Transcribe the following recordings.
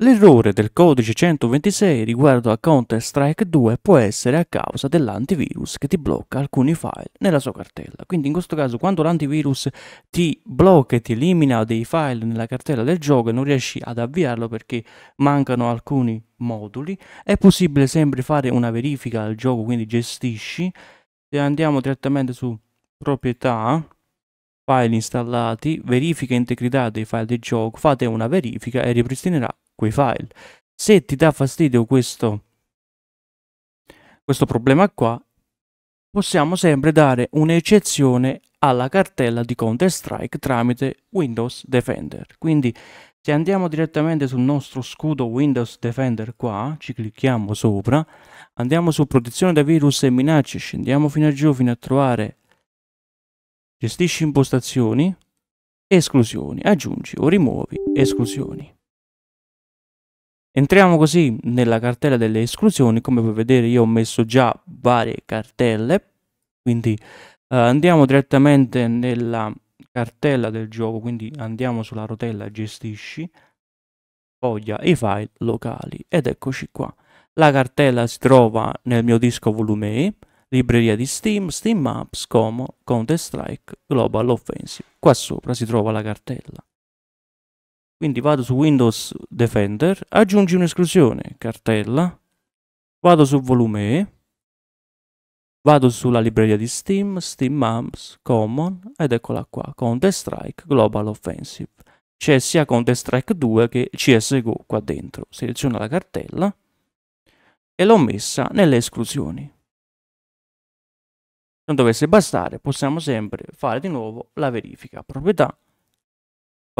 L'errore del codice 126 riguardo a Counter-Strike 2 può essere a causa dell'antivirus che ti blocca alcuni file nella sua cartella. Quindi in questo caso quando l'antivirus ti blocca e ti elimina dei file nella cartella del gioco e non riesci ad avviarlo perché mancano alcuni moduli, è possibile sempre fare una verifica al gioco, quindi gestisci. Se andiamo direttamente su proprietà, file installati, verifica integrità dei file del gioco, fate una verifica e ripristinerà quei file. Se ti dà fastidio questo, questo problema qua, possiamo sempre dare un'eccezione alla cartella di Counter-Strike tramite Windows Defender. Quindi se andiamo direttamente sul nostro scudo Windows Defender qua, ci clicchiamo sopra, andiamo su protezione da virus e minacce, scendiamo fino a giù fino a trovare gestisci impostazioni, esclusioni, aggiungi o rimuovi esclusioni. Entriamo così nella cartella delle esclusioni, come puoi vedere io ho messo già varie cartelle, quindi uh, andiamo direttamente nella cartella del gioco, quindi andiamo sulla rotella gestisci, foglia i file locali ed eccoci qua. La cartella si trova nel mio disco volume E, libreria di Steam, Steam Maps, Como, Counter Strike, Global Offensive. Qua sopra si trova la cartella. Quindi vado su Windows Defender, aggiungi un'esclusione, cartella, vado su volume E, vado sulla libreria di Steam, Steam Amps, Common, ed eccola qua, Counter Strike Global Offensive. C'è sia Counter Strike 2 che CSGO qua dentro. Seleziono la cartella e l'ho messa nelle esclusioni. Se non dovesse bastare, possiamo sempre fare di nuovo la verifica proprietà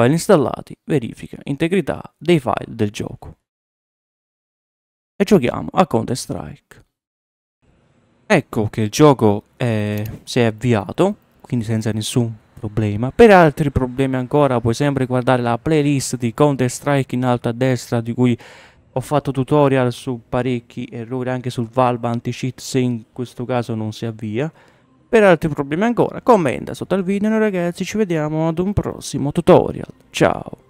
File installati, verifica, integrità dei file del gioco. E giochiamo a Counter Strike. Ecco che il gioco è, eh, si è avviato, quindi senza nessun problema. Per altri problemi ancora puoi sempre guardare la playlist di Counter Strike in alto a destra di cui ho fatto tutorial su parecchi errori anche sul Valve anti-cheat se in questo caso non si avvia. Per altri problemi ancora commenta sotto al video ragazzi ci vediamo ad un prossimo tutorial. Ciao!